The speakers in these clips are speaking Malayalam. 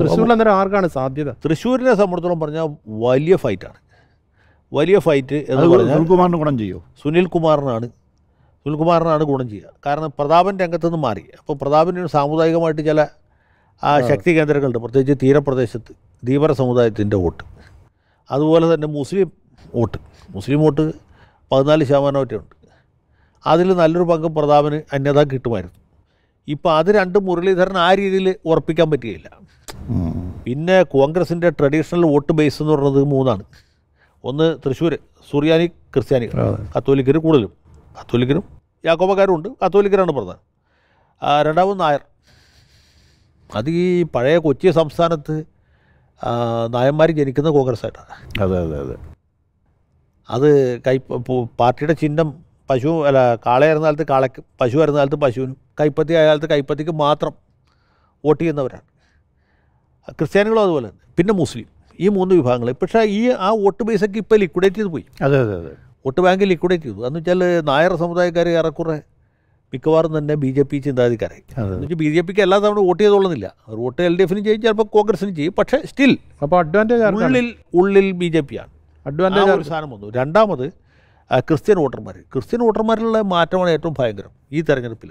തൃശ്ശൂരിൽ അന്നേരം ആർക്കാണ് സാധ്യത തൃശ്ശൂരിനെ സംബന്ധിച്ചോളം പറഞ്ഞാൽ വലിയ ഫൈറ്റാണ് വലിയ ഫൈറ്റ് എന്ന് പറഞ്ഞാൽ സുനിൽകുമാറിന് ഗുണം ചെയ്യോ സുനിൽകുമാറിനാണ് സുനിൽകുമാറിനാണ് ഗുണം ചെയ്യുക കാരണം പ്രതാപൻ രംഗത്ത് നിന്ന് മാറി അപ്പോൾ പ്രതാപന് സാമുദായികമായിട്ട് ചില ശക്തി കേന്ദ്രങ്ങളുണ്ട് പ്രത്യേകിച്ച് തീരപ്രദേശത്ത് ധീവര സമുദായത്തിൻ്റെ വോട്ട് അതുപോലെ തന്നെ മുസ്ലിം വോട്ട് മുസ്ലിം വോട്ട് പതിനാല് ശതമാനമൊക്കെ ഉണ്ട് അതിൽ നല്ലൊരു പങ്ക് പ്രതാപന് അന്യത കിട്ടുമായിരുന്നു ഇപ്പോൾ അത് രണ്ട് മുരളീധരൻ ആ രീതിയിൽ ഉറപ്പിക്കാൻ പറ്റുകയില്ല പിന്നെ കോൺഗ്രസിൻ്റെ ട്രഡീഷണൽ വോട്ട് ബേസ് എന്ന് പറയുന്നത് മൂന്നാണ് ഒന്ന് തൃശ്ശൂർ സുറിയാനി ക്രിസ്ത്യാനികൾ കത്തോലിക്കർ കൂടുതലും കത്തോലിക്കരും യാക്കോബക്കാരും ഉണ്ട് കത്തോലിക്കരാണ് പ്രധാനം രണ്ടാമത് നായർ അത് ഈ പഴയ കൊച്ചി സംസ്ഥാനത്ത് നായന്മാർ ജനിക്കുന്ന കോൺഗ്രസ് ആയിട്ടാണ് അതെ അതെ അതെ അത് കൈ പാർട്ടിയുടെ ചിഹ്നം പശു അല്ല കാളയായിരുന്ന കാലത്ത് കാളയ്ക്ക് ആയിരുന്ന കാലത്ത് പശുവിനും കൈപ്പത്തി ആയ കാലത്ത് കൈപ്പത്തിക്ക് മാത്രം വോട്ട് ചെയ്യുന്നവരാണ് ക്രിസ്ത്യാനികളും അതുപോലെ തന്നെ പിന്നെ മുസ്ലിം ഈ മൂന്ന് വിഭാഗങ്ങൾ പക്ഷേ ഈ ആ വോട്ട് ബേസൊക്കെ ഇപ്പോൾ ലിക്വിഡേറ്റ് ചെയ്ത് പോയി അതെ അതെ അതെ വോട്ട് ബാങ്ക് ലിക്വിഡേറ്റ് ചെയ്തു എന്ന് വെച്ചാൽ നായർ സമുദായക്കാർ ഏറെക്കുറെ മിക്കവാറും തന്നെ ബി ജെ പി ചിന്താഗതിക്കാരായി എന്നുവെച്ചാൽ ബി ജെ പിക്ക് എല്ലാ തവണ വോട്ട് ചെയ്തോളുന്നില്ല വോട്ട് എൽ ഡി എഫിനും ചെയ്യും ചിലപ്പോൾ കോൺഗ്രസിനും ചെയ്യും പക്ഷേ സ്റ്റിൽ അപ്പോൾ അഡ്വാൻറ്റേജ് ഉള്ളിൽ ഉള്ളിൽ ബി ജെ പിയാണ് അഡ്വാൻറ്റേജ് ഒരു സാധനം വന്നു രണ്ടാമത് ക്രിസ്ത്യൻ വോട്ടർമാർ ക്രിസ്ത്യൻ വോട്ടർമാരിലുള്ള മാറ്റമാണ് ഏറ്റവും ഭയങ്കരം ഈ തെരഞ്ഞെടുപ്പിൽ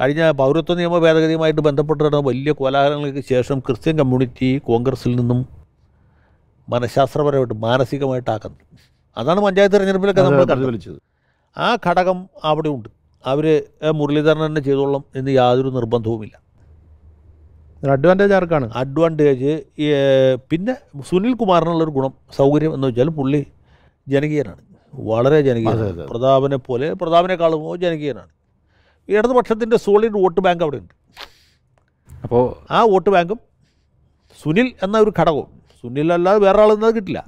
കഴിഞ്ഞ പൗരത്വ നിയമ ഭേദഗതിയുമായിട്ട് ബന്ധപ്പെട്ട് നടന്ന വലിയ കോലാഹലങ്ങൾക്ക് ശേഷം ക്രിസ്ത്യൻ കമ്മ്യൂണിറ്റി കോൺഗ്രസിൽ നിന്നും മനഃശാസ്ത്രപരമായിട്ട് മാനസികമായിട്ട് ആക്കുന്നു അതാണ് പഞ്ചായത്ത് തിരഞ്ഞെടുപ്പിലൊക്കെ നമ്മൾ കണ്ടുപിടിച്ചത് ആ ഘടകം അവിടെ ഉണ്ട് അവർ മുരളീധരൻ തന്നെ ചെയ്തോളും എന്ന് യാതൊരു നിർബന്ധവുമില്ല അഡ്വാൻറ്റേജ് ആർക്കാണ് അഡ്വാൻറ്റേജ് പിന്നെ സുനിൽ കുമാറിനുള്ളൊരു ഗുണം സൗകര്യം എന്ന് വെച്ചാൽ പുള്ളി ജനകീയനാണ് വളരെ ജനകീയനാണ് പ്രതാപനെ പോലെ പ്രതാപനെക്കാളുമോ ജനകീയനാണ് ഇടതുപക്ഷത്തിൻ്റെ സോളിഡ് വോട്ട് ബാങ്ക് അവിടെ ഉണ്ട് അപ്പോൾ ആ വോട്ട് ബാങ്കും സുനിൽ എന്ന ഒരു ഘടകവും സുനിൽ അല്ലാതെ വേറെ അത് കിട്ടില്ല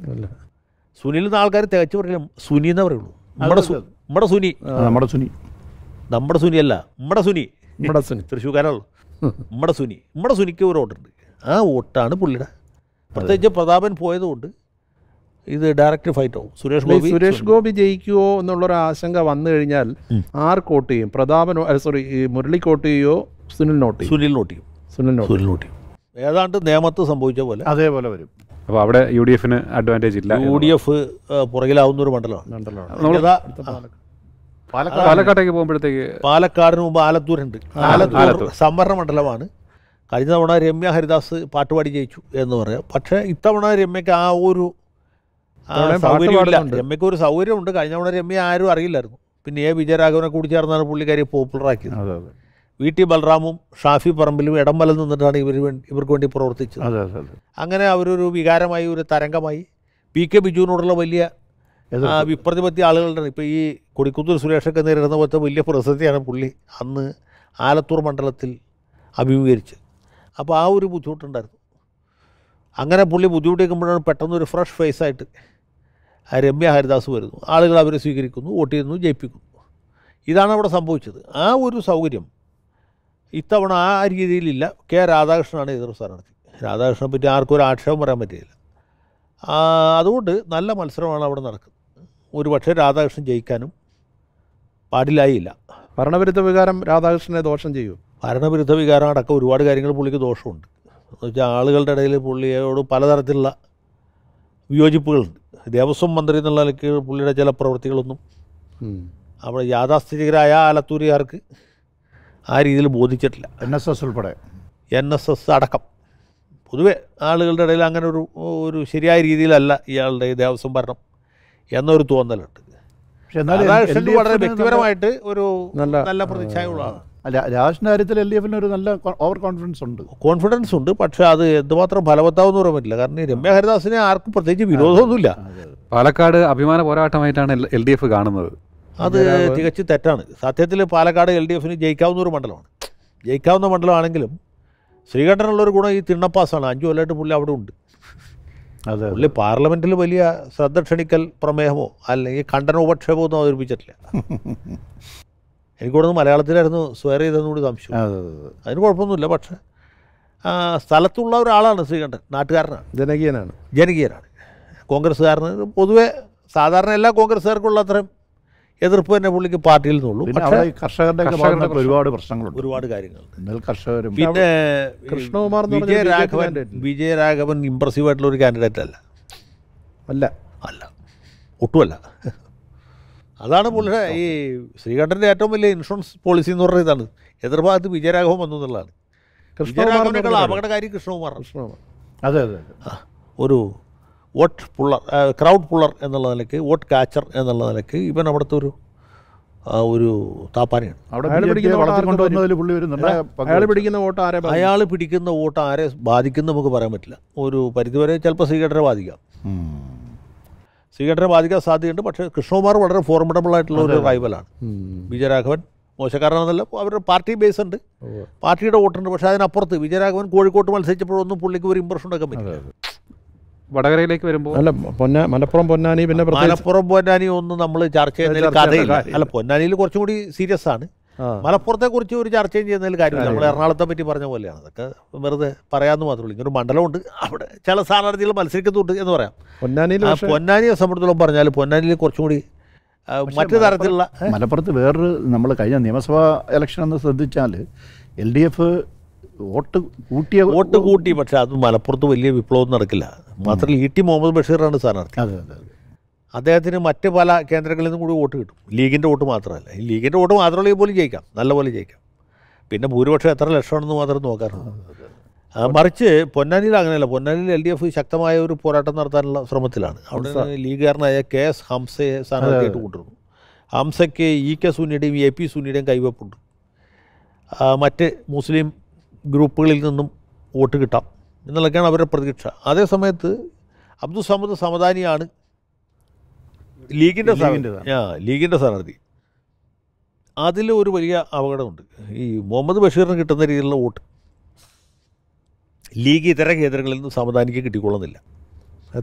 സുനിൽ എന്ന ആൾക്കാർ തികച്ചു പറയില്ല സുനി എന്നേ പറയുള്ളൂ നമ്മുടെ നമ്മുടെ സുനി നമ്മുടെ സുനി നമ്മുടെ സുനി അല്ല നമ്മുടെ സുനി നമ്മുടെ സുനി തൃശ്ശൂർക്കാരുള്ളൂ നമ്മുടെ സുനി നമ്മുടെ സുനിക്ക് ഒരു വോട്ടുണ്ട് ആ വോട്ടാണ് പുള്ളിയുടെ പ്രത്യേകിച്ച് പ്രതാപൻ പോയതുകൊണ്ട് ഇത് ഡയറക്റ്റ് ഫൈറ്റ് ആവും സുരേഷ് ഗോപി സുരേഷ് ഗോപി ജയിക്കുമോ എന്നുള്ളൊരു ആശങ്ക വന്നു കഴിഞ്ഞാൽ ആർ കോട്ട് ചെയ്യും പ്രതാപനോ സോറി മുരളി കോട്ട് ചെയ്യോ സുനിൽ നോട്ടി സുനിൽ നോട്ട് സുനിൽ സുനിൽ നോട്ടി ഏതാണ്ട് നിയമത്ത് സംഭവിച്ച പോലെ അതേപോലെ വരും അപ്പോൾ അവിടെ യു ഡി എഫിന് അഡ്വാൻറ്റേജ് ഇല്ല യു ഡി എഫ് പുറകിലാവുന്ന ഒരു മണ്ഡലമാണ് മണ്ഡലമാണ് പാലക്കാട്ടേക്ക് പോകുമ്പോഴത്തേക്ക് പാലക്കാടിന് മുമ്പ് ആലത്തൂരുണ്ട് ആലത്തൂർ സംവരണ മണ്ഡലമാണ് കഴിഞ്ഞ തവണ രമ്യ ഹരിദാസ് പാട്ടുപാടി ജയിച്ചു എന്ന് പറയാം പക്ഷേ ഇത്തവണ രമ്യക്ക് ആ ഒരു സൗകര്യമില്ല രമ്യക്ക് ഒരു സൗകര്യമുണ്ട് കഴിഞ്ഞ തവണ രമ്യ ആരും അറിയില്ലായിരുന്നു പിന്നെ എ വിജയരാഘവനെ കൂടി ചേർന്നാണ് പുള്ളിക്കാരി പോപ്പുലറാക്കിയത് വി ടി ബലറാമും ഷാഫി പറമ്പിലും ഇടംവലം നിന്നിട്ടാണ് ഇവർ ഇവർക്ക് വേണ്ടി പ്രവർത്തിച്ചത് അങ്ങനെ അവരൊരു വികാരമായി ഒരു തരംഗമായി പി കെ ബിജുവിനോടുള്ള വലിയ വിപ്രതിപത്തി ആളുകളുടെ ഇപ്പോൾ ഈ കൊടിക്കുത്തൂർ സുരേഷൊക്കെ നേരിടുന്ന പോലത്തെ വലിയ പ്രസക്തിയാണ് പുള്ളി അന്ന് ആലത്തൂർ മണ്ഡലത്തിൽ അഭിമുഖീകരിച്ചത് അപ്പോൾ ആ ഒരു ബുദ്ധിമുട്ടുണ്ടായിരുന്നു അങ്ങനെ പുള്ളി ബുദ്ധിമുട്ടിക്കുമ്പോഴാണ് പെട്ടെന്ന് ഒരു ഫ്രഷ് ഫേസ് ആയിട്ട് രമ്യ ഹരിദാസ് വരുന്നു ആളുകൾ അവരെ സ്വീകരിക്കുന്നു വോട്ട് ചെയ്യുന്നു ജയിപ്പിക്കുന്നു ഇതാണ് അവിടെ സംഭവിച്ചത് ആ ഒരു സൗകര്യം ഇത്തവണ ആ രീതിയിലില്ല കെ രാധാകൃഷ്ണനാണ് എതിർ സ്ഥാനാർത്ഥി രാധാകൃഷ്ണനെ പറ്റി ആർക്കും ഒരു ആക്ഷേപം പറയാൻ പറ്റിയില്ല അതുകൊണ്ട് നല്ല മത്സരമാണ് അവിടെ നടക്കുന്നത് ഒരു പക്ഷേ രാധാകൃഷ്ണൻ ജയിക്കാനും പാടില്ലായില്ല ഭരണവിരുദ്ധ വികാരം രാധാകൃഷ്ണനെ ദോഷം ചെയ്യൂ ഭരണവിരുദ്ധ വികാരം അടക്കം ഒരുപാട് കാര്യങ്ങൾ പുള്ളിക്ക് ദോഷമുണ്ട് എന്ന് വെച്ചാൽ ആളുകളുടെ ഇടയിൽ പുള്ളിയോട് പലതരത്തിലുള്ള വിയോജിപ്പുകളുണ്ട് ദേവസ്വം മന്ത്രി എന്നുള്ള നിലയ്ക്ക് പുള്ളിയുടെ ചില പ്രവൃത്തികളൊന്നും അവിടെ യാഥാസ്ഥിതികരായ ആലത്തൂരുകാർക്ക് ആ രീതിയിൽ ബോധിച്ചിട്ടില്ല എൻ എസ് എസ് ഉൾപ്പെടെ എൻ എസ് എസ് അടക്കം പൊതുവെ ആളുകളുടെ ഇടയിൽ അങ്ങനെ ഒരു ഒരു ശരിയായ രീതിയിലല്ല ഇയാളുടെ ഈ ദേവസ്വം ഭരണം എന്നൊരു തോന്നലുണ്ട് വളരെ വ്യക്തിപരമായിട്ട് ഒരു നല്ല പ്രതിച്ഛായ ഉള്ളതാണ് അല്ല രാജിൻ്റെ കാര്യത്തിൽ എൽ ഡി എഫിന് ഒരു നല്ല ഓവർ കോൺഫിഡൻസ് ഉണ്ട് കോൺഫിഡൻസ് ഉണ്ട് പക്ഷേ അത് എന്തുമാത്രം ഫലവത്താവെന്ന് പറയാൻ പറ്റില്ല കാരണം രമ്യ ഹരിദാസിനെ ആർക്കും പ്രത്യേകിച്ച് വിരോധമൊന്നുമില്ല പാലക്കാട് അഭിമാന പോരാട്ടമായിട്ടാണ് എൽ ഡി എഫ് കാണുന്നത് അത് തികച്ചും തെറ്റാണ് സത്യത്തിൽ പാലക്കാട് എൽ ഡി എഫിന് ജയിക്കാവുന്ന ഒരു മണ്ഡലമാണ് ജയിക്കാവുന്ന മണ്ഡലമാണെങ്കിലും ഒരു ഗുണം ഈ തിണ്ണപ്പാസാണ് അഞ്ചു കൊല്ലമായിട്ട് പുള്ളി അവിടെ ഉണ്ട് അതെ പുള്ളി പാർലമെൻറ്റിൽ വലിയ ശ്രദ്ധ ക്ഷണിക്കൽ പ്രമേഹമോ അല്ലെങ്കിൽ ഉപക്ഷേപമോ ഒന്നും അവതരിപ്പിച്ചിട്ടില്ല എനിക്ക് മലയാളത്തിലായിരുന്നു സ്വയർ ചെയ്തതെന്ന് കൂടി സംശയം അതിന് കുഴപ്പമൊന്നുമില്ല പക്ഷേ സ്ഥലത്തുള്ള ഒരാളാണ് ശ്രീകണ്ഠൻ നാട്ടുകാരനാണ് ജനകീയനാണ് ജനകീയനാണ് കോൺഗ്രസ്സുകാരന് പൊതുവെ സാധാരണ എല്ലാ കോൺഗ്രസ്സുകാർക്കുള്ള അത്രയും എതിർപ്പ് തന്നെ പുള്ളിക്ക് പാർട്ടിയിൽ നിന്നുള്ളൂ കർഷകരുടെ ഒരുപാട് പ്രശ്നങ്ങളുണ്ട് ഒരുപാട് കാര്യങ്ങൾ കർഷകരും പിന്നെ കൃഷ്ണകുമാർ വിജയരാഘവൻ വിജയരാഘവൻ ഇമ്പ്രസീവ് ആയിട്ടുള്ള ഒരു കാൻഡിഡേറ്റ് അല്ല അല്ല അല്ല ഒട്ടുമല്ല അതാണ് പുള്ളിയുടെ ഈ ശ്രീകണ്ഠൻ്റെ ഏറ്റവും വലിയ ഇൻഷുറൻസ് പോളിസി എന്ന് പറഞ്ഞ ഇതാണ് എതിർഭാഗത്ത് വിജയരാഘവൻ വന്നു എന്നുള്ളതാണ് വിജയരാഘവനേക്കാൾ അപകടകാരി കൃഷ്ണകുമാർ കൃഷ്ണകുമാർ അതെ അതെ ഒരു വോട്ട് പുള്ളർ ക്രൗഡ് പുള്ളർ എന്നുള്ള നിലയ്ക്ക് വോട്ട് കാച്ചർ എന്നുള്ള നിലയ്ക്ക് ഇവൻ അവിടുത്തെ ഒരു ഒരു താപ്പാനയാണ് അയാൾ പിടിക്കുന്ന വോട്ട് ആരെ ബാധിക്കുന്നു നമുക്ക് പറയാൻ പറ്റില്ല ഒരു പരിധിവരെ ചിലപ്പോൾ സ്വീകരണം ബാധിക്കാം ശ്രീകണ്ഠനെ ബാധിക്കാൻ സാധ്യതയുണ്ട് പക്ഷേ കൃഷ്ണകുമാർ വളരെ ഫോർമഡബിൾ ആയിട്ടുള്ള ഒരു റൈവലാണ് വിജയരാഘവൻ മോശക്കാരനാണെന്നല്ല അവരുടെ പാർട്ടി ബേസ് ഉണ്ട് പാർട്ടിയുടെ വോട്ടുണ്ട് പക്ഷേ അതിനപ്പുറത്ത് വിജയരാഘവൻ കോഴിക്കോട്ട് മത്സരിച്ചപ്പോഴൊന്നും പുള്ളിക്ക് ഒരു ഇമ്പ്രഷൻ ഉണ്ടാക്കാൻ പറ്റില്ല വടകരയിലേക്ക് വരുമ്പോൾ അല്ല പൊന്ന മലപ്പുറം പൊന്നാനി പിന്നെ മലപ്പുറം പൊന്നാനി ഒന്നും നമ്മൾ ചർച്ച ചെയ്യുന്ന കഥയില്ല അല്ല പൊന്നാനിയിൽ കുറച്ചും കൂടി സീരിയസ് ആണ് മലപ്പുറത്തെ കുറിച്ച് ഒരു ചർച്ചയും ചെയ്യുന്നതിൽ കാര്യമില്ല നമ്മൾ എറണാകുളത്തെ പറ്റി പറഞ്ഞ പോലെയാണ് അതൊക്കെ വെറുതെ പറയാമെന്ന് മാത്രമേ ഇങ്ങനൊരു മണ്ഡലമുണ്ട് അവിടെ ചില സ്ഥാനാർത്ഥികൾ മത്സരിക്കുന്നുണ്ട് എന്ന് പറയാം പൊന്നാനിയിൽ പൊന്നാനിയെ സംബന്ധിച്ചോളം പറഞ്ഞാൽ പൊന്നാനിയിൽ കുറച്ചും കൂടി മറ്റു തരത്തിലുള്ള മലപ്പുറത്ത് വേറൊരു നമ്മൾ കഴിഞ്ഞ നിയമസഭാ ഇലക്ഷൻ എന്ന് ശ്രദ്ധിച്ചാൽ എൽ ഡി എഫ് വോട്ട് കൂട്ടിയ വോട്ട് കൂട്ടി പക്ഷെ അത് മലപ്പുറത്ത് വലിയ വിപ്ലവം നടക്കില്ല മാത്രമല്ല ഇ ടി മുഹമ്മദ് ബഷീറാണ് സ്ഥാനാർത്ഥി അതെ അതെ അദ്ദേഹത്തിന് മറ്റ് പല കേന്ദ്രങ്ങളിൽ നിന്നും കൂടി വോട്ട് കിട്ടും ലീഗിൻ്റെ വോട്ട് മാത്രമല്ല ഈ ലീഗിൻ്റെ വോട്ട് മാത്രമല്ല പോലും ജയിക്കാം നല്ലപോലെ ജയിക്കാം പിന്നെ ഭൂരിപക്ഷം എത്ര ലക്ഷമാണെന്ന് മാത്രം നോക്കാറുണ്ട് മറിച്ച് പൊന്നാനിയിൽ അങ്ങനെയല്ല പൊന്നാനിയിൽ എൽ ഡി എഫ് ശക്തമായ ഒരു പോരാട്ടം നടത്താനുള്ള ശ്രമത്തിലാണ് അവിടെ ലീഗുകാരനായ കെ എസ് ഹംസയെ സ്ഥാനാർത്ഥിയായിട്ട് കൊണ്ടുവരുന്നു ഹംസയ്ക്ക് ഇ കെ സുനിയുടെയും എ പി സുനിയുടെയും കൈവപ്പുണ്ട് മറ്റ് മുസ്ലിം ഗ്രൂപ്പുകളിൽ നിന്നും വോട്ട് കിട്ടാം എന്നുള്ളതൊക്കെയാണ് അവരുടെ പ്രതീക്ഷ അതേസമയത്ത് അബ്ദുൾ സമദ് സമദാനിയാണ് ലീഗിൻ്റെ ലീഗിൻ്റെ സ്ഥാനാർത്ഥി അതിൽ ഒരു വലിയ അപകടമുണ്ട് ഈ മുഹമ്മദ് ബഷീറിന് കിട്ടുന്ന രീതിയിലുള്ള വോട്ട് ലീഗ് ഇതര കേന്ദ്രങ്ങളിൽ നിന്നും സമദാനിക്ക് കിട്ടിക്കൊള്ളുന്നില്ല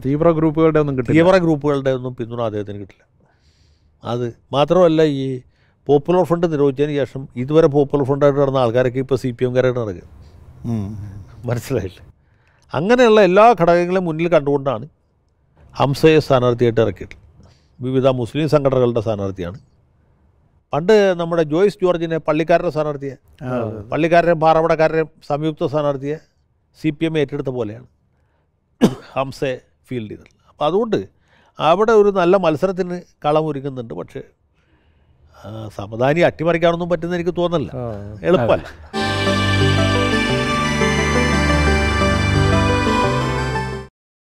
തീവ്ര ഗ്രൂപ്പുകളുടെ ഒന്നും കിട്ടില്ല തീവ്ര ഗ്രൂപ്പുകളുടെ ഒന്നും പിന്തുണ അദ്ദേഹത്തിന് കിട്ടില്ല അത് മാത്രമല്ല ഈ പോപ്പുലർ ഫ്രണ്ട് നിരോധിച്ചതിന് ശേഷം ഇതുവരെ പോപ്പുലർ ഫ്രണ്ടായിട്ട് നടന്ന ആൾക്കാരൊക്കെ ഇപ്പോൾ സി പി എംകാരായിട്ട് നടക്കുക മനസ്സിലായില്ലേ അങ്ങനെയുള്ള എല്ലാ ഘടകങ്ങളും മുന്നിൽ കണ്ടുകൊണ്ടാണ് ഹംസയെ സ്ഥാനാർത്ഥിയായിട്ട് ഇറക്കിയിട്ടുള്ളത് വിവിധ മുസ്ലിം സംഘടനകളുടെ സ്ഥാനാർത്ഥിയാണ് പണ്ട് നമ്മുടെ ജോയ്സ് ജോർജിനെ പള്ളിക്കാരുടെ സ്ഥാനാർത്ഥിയെ പള്ളിക്കാരെയും പാറവടക്കാരെയും സംയുക്ത സ്ഥാനാർത്ഥിയെ സി പി എം ഏറ്റെടുത്ത പോലെയാണ് ഹംസെ ഫീൽഡ് ചെയ്തത് അപ്പോൾ അതുകൊണ്ട് അവിടെ ഒരു നല്ല മത്സരത്തിന് കളമൊരുക്കുന്നുണ്ട് പക്ഷേ സമദാനി അട്ടിമറിക്കാനൊന്നും പറ്റുന്ന എനിക്ക് തോന്നല്ല എളുപ്പമല്ല